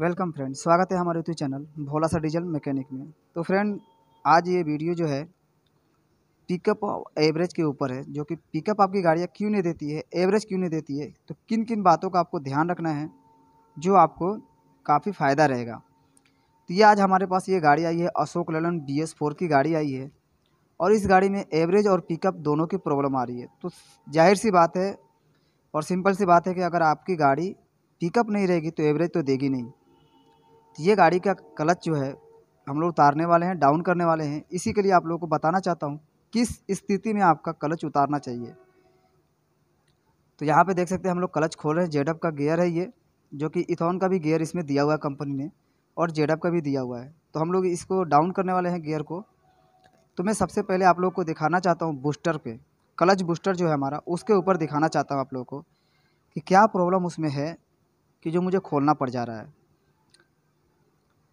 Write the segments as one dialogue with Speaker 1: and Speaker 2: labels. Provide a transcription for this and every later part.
Speaker 1: welcome friend स्वागत है हमारे यूट्यूब चैनल भोला सा डीजल मैकेनिक में तो फ्रेंड आज ये वीडियो जो है पिकअप एवरेज के ऊपर है जो कि पिकअप आपकी गाड़ियाँ क्यों नहीं देती है एवरेज क्यों नहीं देती है तो किन किन बातों का आपको ध्यान रखना है जो आपको काफ़ी फ़ायदा रहेगा तो ये आज हमारे पास ये गाड़ी आई है Ashok Leyland B S four की गाड़ी आई है और इस गाड़ी में एवरेज और पिकअप दोनों की प्रॉब्लम आ रही है तो जाहिर सी बात है और सिंपल सी बात है कि अगर आपकी गाड़ी पिकअप नहीं रहेगी तो एवरेज तो देगी नहीं तो ये गाड़ी का क्लच जो है हम लोग उतारने वाले हैं डाउन करने वाले हैं इसी के लिए आप लोगों को बताना चाहता हूँ किस स्थिति में आपका क्लच उतारना चाहिए तो यहाँ पे देख सकते हैं हम लोग क्लच खोल रहे हैं जेडअप का गियर है ये जो कि इथॉन का भी गियर इसमें दिया हुआ है कंपनी ने और जेडअप का भी दिया हुआ है तो हम लोग इसको डाउन करने वाले हैं गियर को तो मैं सबसे पहले आप लोग को दिखाना चाहता हूँ बूस्टर पर क्लच बूस्टर जो है हमारा उसके ऊपर दिखाना चाहता हूँ आप लोगों को कि क्या प्रॉब्लम उसमें है कि जो मुझे खोलना पड़ जा रहा है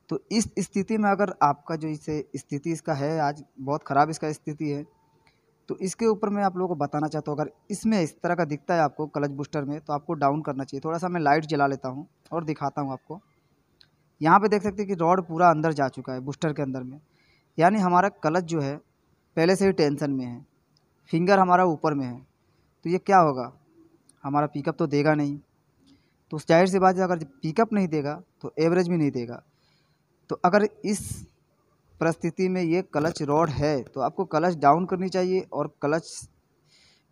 Speaker 1: तो इस स्थिति में अगर आपका जो इसे स्थिति इसका है आज बहुत ख़राब इसका स्थिति है तो इसके ऊपर मैं आप लोगों को बताना चाहता हूँ अगर इसमें इस तरह का दिखता है आपको क्लच बूस्टर में तो आपको डाउन करना चाहिए थोड़ा सा मैं लाइट जला लेता हूँ और दिखाता हूँ आपको यहाँ पे देख सकते हैं कि रॉड पूरा अंदर जा चुका है बूस्टर के अंदर में यानी हमारा क्लच जो है पहले से ही टेंशन में है फिंगर हमारा ऊपर में है तो ये क्या होगा हमारा पिकअप तो देगा नहीं तो जाहिर सी बात है अगर पिकअप नहीं देगा तो एवरेज भी नहीं देगा तो अगर इस परिस्थिति में ये क्लच रॉड है तो आपको क्लच डाउन करनी चाहिए और क्लच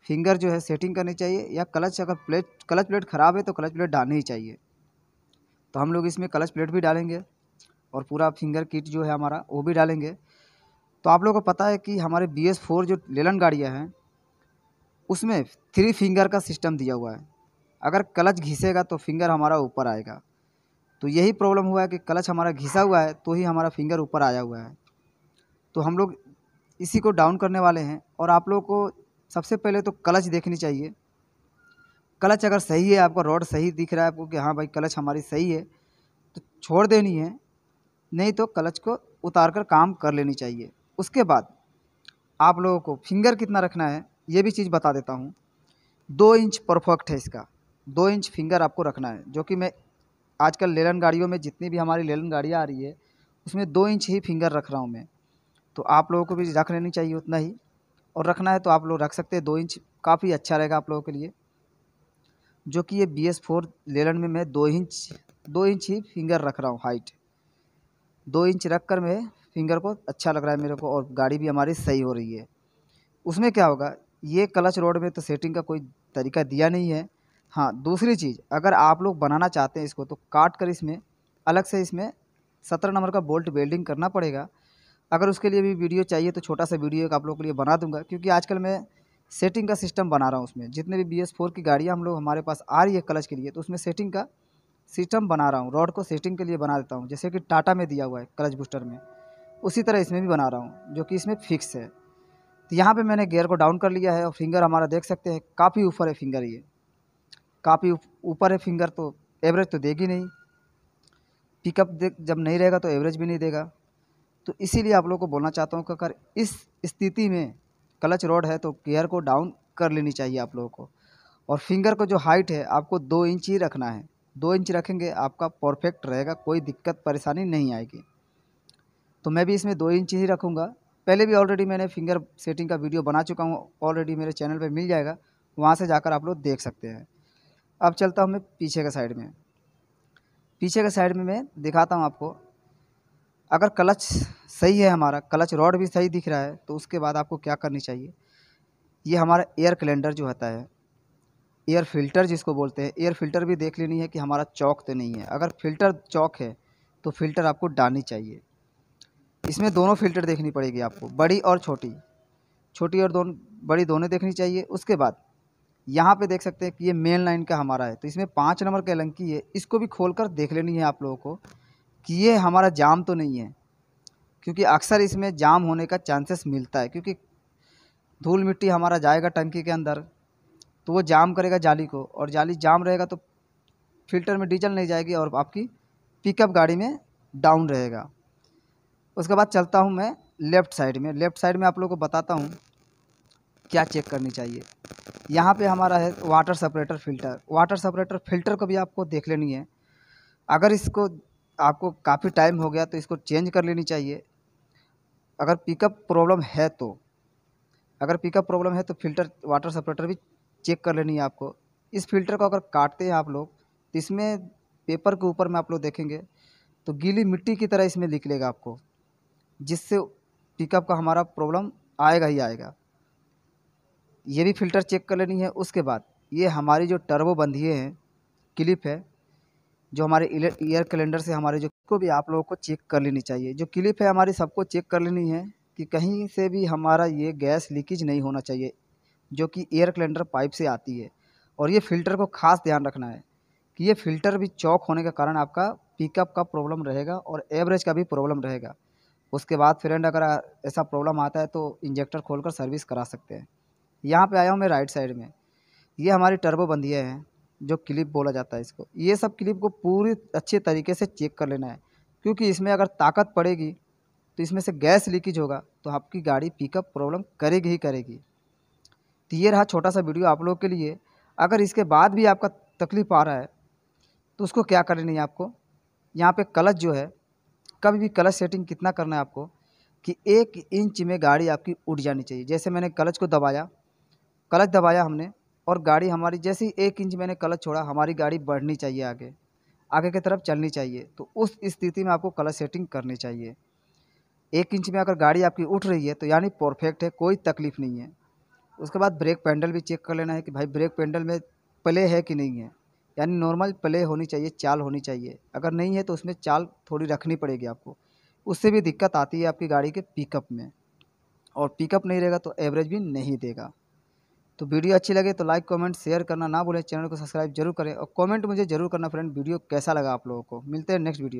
Speaker 1: फिंगर जो है सेटिंग करनी चाहिए या क्लच अगर प्लेट क्लच प्लेट ख़राब है तो क्लच प्लेट डालनी ही चाहिए तो हम लोग इसमें क्लच प्लेट भी डालेंगे और पूरा फिंगर किट जो है हमारा वो भी डालेंगे तो आप लोगों को पता है कि हमारे बी एस फोर जो लेलन गाड़ियाँ हैं उसमें थ्री फिंगर का सिस्टम दिया हुआ है अगर क्लच घिसेगा तो फिंगर हमारा ऊपर आएगा तो यही प्रॉब्लम हुआ है कि क्लच हमारा घिसा हुआ है तो ही हमारा फिंगर ऊपर आया हुआ है तो हम लोग इसी को डाउन करने वाले हैं और आप लोगों को सबसे पहले तो क्लच देखनी चाहिए क्लच अगर सही है आपका रोड सही दिख रहा है आपको कि हाँ भाई क्लच हमारी सही है तो छोड़ देनी है नहीं तो क्लच को उतार कर काम कर लेनी चाहिए उसके बाद आप लोगों को फिंगर कितना रखना है ये भी चीज़ बता देता हूँ दो इंच परफेक्ट है इसका दो इंच फिंगर आपको रखना है जो कि मैं आजकल लेलन गाड़ियों में जितनी भी हमारी लेलन गाड़ियाँ आ रही है उसमें दो इंच ही फिंगर रख रहा हूँ मैं तो आप लोगों को भी रख लेनी चाहिए उतना ही और रखना है तो आप लोग रख सकते हैं दो इंच काफ़ी अच्छा रहेगा आप लोगों के लिए जो कि ये बी एस फोर लेलन में मैं दो इंच दो इंच ही फिंगर रख रहा हूँ हाइट दो इंच रख कर मैं फिंगर को अच्छा लग रहा है मेरे को और गाड़ी भी हमारी सही हो रही है उसमें क्या होगा ये क्लच रोड में तो सेटिंग का कोई तरीका दिया नहीं है हाँ दूसरी चीज़ अगर आप लोग बनाना चाहते हैं इसको तो काट कर इसमें अलग से इसमें सत्रह नंबर का बोल्ट वेल्डिंग करना पड़ेगा अगर उसके लिए भी वीडियो चाहिए तो छोटा सा वीडियो एक आप लोग के लिए बना दूंगा क्योंकि आजकल मैं सेटिंग का सिस्टम बना रहा हूँ उसमें जितने भी बी एस फोर की गाड़ियाँ हम लोग हमारे पास आ रही है क्लच के लिए तो उसमें सेटिंग का सिस्टम बना रहा हूँ रॉड को सेटिंग के लिए बना देता हूँ जैसे कि टाटा में दिया हुआ है क्लच बूस्टर में उसी तरह इसमें भी बना रहा हूँ जो कि इसमें फिक्स है तो यहाँ पर मैंने गेयर को डाउन कर लिया है और फिंगर हमारा देख सकते हैं काफ़ी ऊपर है फिंगर ये काफ़ी ऊपर है फिंगर तो एवरेज तो देगी नहीं पिकअप दे जब नहीं रहेगा तो एवरेज भी नहीं देगा तो इसीलिए आप लोगों को बोलना चाहता हूँ कि अगर इस स्थिति में क्लच रोड है तो गियर को डाउन कर लेनी चाहिए आप लोगों को और फिंगर को जो हाइट है आपको दो इंच ही रखना है दो इंच रखेंगे आपका परफेक्ट रहेगा कोई दिक्कत परेशानी नहीं आएगी तो मैं भी इसमें दो इंच ही रखूँगा पहले भी ऑलरेडी मैंने फिंगर सेटिंग का वीडियो बना चुका हूँ ऑलरेडी मेरे चैनल पर मिल जाएगा वहाँ से जाकर आप लोग देख सकते हैं अब चलता हूँ मैं पीछे के साइड में पीछे के साइड में मैं दिखाता हूँ आपको अगर क्लच सही है हमारा क्लच रॉड भी सही दिख रहा है तो उसके बाद आपको क्या करनी चाहिए ये हमारा एयर कैलेंडर जो होता है एयर फिल्टर जिसको बोलते हैं एयर फिल्टर भी देख लेनी है कि हमारा चौक तो नहीं है अगर फिल्टर चौक है तो फिल्टर आपको डालनी चाहिए इसमें दोनों फिल्टर देखनी पड़ेगी आपको बड़ी और छोटी छोटी और दोनों बड़ी दोनों देखनी चाहिए उसके बाद यहाँ पे देख सकते हैं कि ये मेन लाइन का हमारा है तो इसमें पाँच नंबर का एलंकी है इसको भी खोल कर देख लेनी है आप लोगों को कि ये हमारा जाम तो नहीं है क्योंकि अक्सर इसमें जाम होने का चांसेस मिलता है क्योंकि धूल मिट्टी हमारा जाएगा टंकी के अंदर तो वो जाम करेगा जाली को और जाली जाम रहेगा तो फिल्टर में डीजल नहीं जाएगी और आपकी पिकअप गाड़ी में डाउन रहेगा उसके बाद चलता हूँ मैं लेफ़्ट साइड में लेफ़्ट साइड में आप लोगों को बताता हूँ क्या चेक करनी चाहिए यहाँ पे हमारा है water separator filter water separator filter को भी आपको देख लेनी है अगर इसको आपको काफ़ी टाइम हो गया तो इसको चेंज कर लेनी चाहिए अगर पिकअप प्रॉब्लम है तो अगर पिकअप प्रॉब्लम है तो फिल्टर वाटर सेपरेटर भी चेक कर लेनी है आपको इस फिल्टर को अगर काटते हैं आप लोग तो इसमें पेपर के ऊपर में आप लोग देखेंगे तो गीली मिट्टी की तरह इसमें निकलेगा आपको जिससे पिकअप का हमारा प्रॉब्लम आएगा ही आएगा ये भी फ़िल्टर चेक कर लेनी है उसके बाद ये हमारी जो टर्बो बंधिए हैं क्लिप है जो हमारे ईयर कैलेंडर से हमारे जो को भी आप लोगों को चेक कर लेनी चाहिए जो क्लिप है हमारी सबको चेक कर लेनी है कि कहीं से भी हमारा ये गैस लीकेज नहीं होना चाहिए जो कि एयर कैलेंडर पाइप से आती है और ये फ़िल्टर को खास ध्यान रखना है कि ये फ़िल्टर भी चौक होने के कारण आपका पिकअप का प्रॉब्लम रहेगा और एवरेज का भी प्रॉब्लम रहेगा उसके बाद फ्रेंड अगर ऐसा प्रॉब्लम आता है तो इंजेक्टर खोलकर सर्विस करा सकते हैं यहाँ पे आया हूँ मैं राइट साइड में ये हमारी टर्बो बंदियाँ हैं जो क्लिप बोला जाता है इसको ये सब क्लिप को पूरी अच्छे तरीके से चेक कर लेना है क्योंकि इसमें अगर ताकत पड़ेगी तो इसमें से गैस लीकेज होगा तो आपकी गाड़ी पिकअप प्रॉब्लम करेगी ही करेगी तो ये रहा छोटा सा वीडियो आप लोग के लिए अगर इसके बाद भी आपका तकलीफ आ रहा है तो उसको क्या करनी है आपको यहाँ पे क्लच जो है कभी भी क्लच सेटिंग कितना करना है आपको कि एक इंच में गाड़ी आपकी उठ जानी चाहिए जैसे मैंने कलच को दबाया क्लच दबाया हमने और गाड़ी हमारी जैसे ही एक इंच मैंने क्लच छोड़ा हमारी गाड़ी बढ़नी चाहिए आगे आगे की तरफ चलनी चाहिए तो उस स्थिति में आपको क्लच सेटिंग करनी चाहिए एक इंच में अगर गाड़ी आपकी उठ रही है तो यानी परफेक्ट है कोई तकलीफ़ नहीं है उसके बाद ब्रेक पैंडल भी चेक कर लेना है कि भाई ब्रेक पैंडल में प्ले है कि नहीं है यानी नॉर्मल प्ले होनी चाहिए चाल होनी चाहिए अगर नहीं है तो उसमें चाल थोड़ी रखनी पड़ेगी आपको उससे भी दिक्कत आती है आपकी गाड़ी के पिकअप में और पिकअप नहीं रहेगा तो एवरेज भी नहीं देगा तो वीडियो अच्छी लगे तो लाइक कमेंट शेयर करना ना भूलें चैनल को सब्सक्राइब जरूर करें और कमेंट मुझे जरूर करना फ्रेंड वीडियो कैसा लगा आप लोगों को मिलते हैं नेक्स्ट वीडियो